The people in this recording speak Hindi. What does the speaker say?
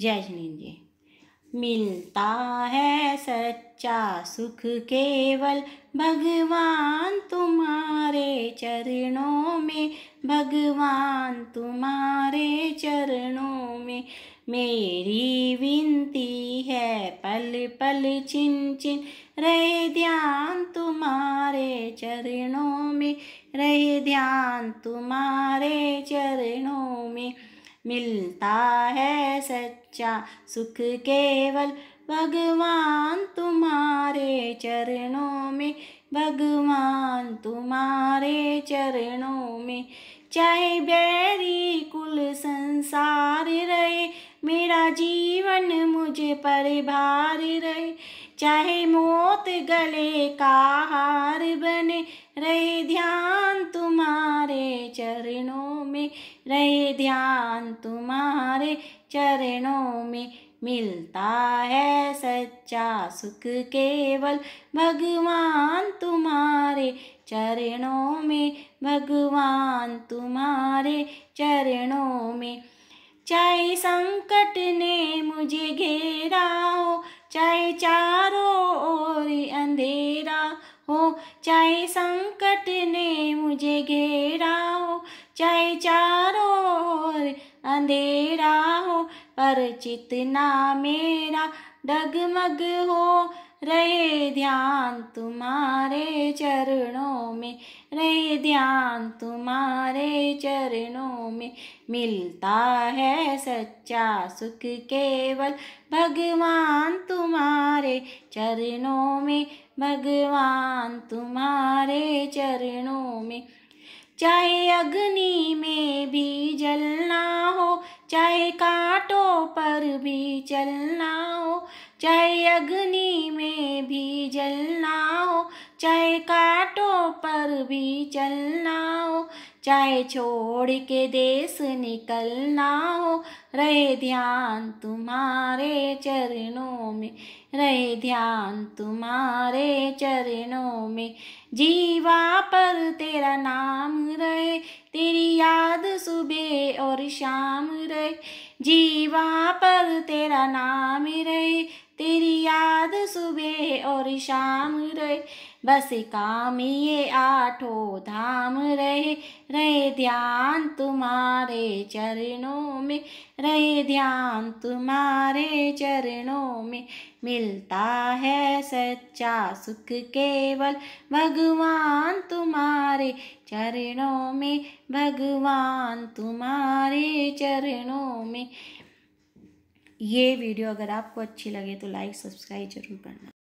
जय हिंद जी मिलता है सच्चा सुख केवल भगवान तुम्हारे चरणों में भगवान तुम्हारे चरणों में मेरी विनती है पल पल चिन चिन रहे ध्यान तुम्हारे चरणों में रहे ध्यान तुम्हारे चरणों में मिलता है सच्चा सुख केवल भगवान तुम्हारे चरणों में भगवान तुम्हारे चरणों में चाहे बैरी कुल संसार रहे मेरा जीवन मुझे पर भार रहे चाहे मौत गले का हार बने रहे ध्यान तुम्हारे चरणों में रहे ज्ञान तुम्हारे चरणों में मिलता है सच्चा सुख केवल भगवान तुम्हारे चरणों में भगवान तुम्हारे चरणों में चाहे संकट ने मुझे घेरा हो चाहे चारों ओर अंधेरा हो चाहे संकट ने मुझे घेरा हो चाहे चारों अंधेरा हो पर चितना मेरा डगमग हो रहे ध्यान तुम्हारे चरणों में रहे ध्यान तुम्हारे चरणों में मिलता है सच्चा सुख केवल भगवान तुम्हारे चरणों में भगवान तुम्हारे चरणों में चाहे अग्नि में भी जलना चाहे कांटो पर भी चलना हो चाहे अग्नि में भी जलना हो चाहे कांटो पर भी चलना हो चाहे छोड़ के देश निकलना हो रहे ध्यान तुम्हारे चरणों में रहे ध्यान तुम्हारे चरणों में जीवा पर तेरा नाम जीवा पर तेरा नाम रहे तेरी याद सुबह और शाम रहे बस काम ये आठों धाम रहे रहे ध्यान तुम्हारे चरणों में रहे ध्यान तुम्हारे चरणों में मिलता है सच्चा सुख केवल भगवान चरणों में भगवान तुम्हारे चरणों में ये वीडियो अगर आपको अच्छी लगे तो लाइक सब्सक्राइब जरूर करना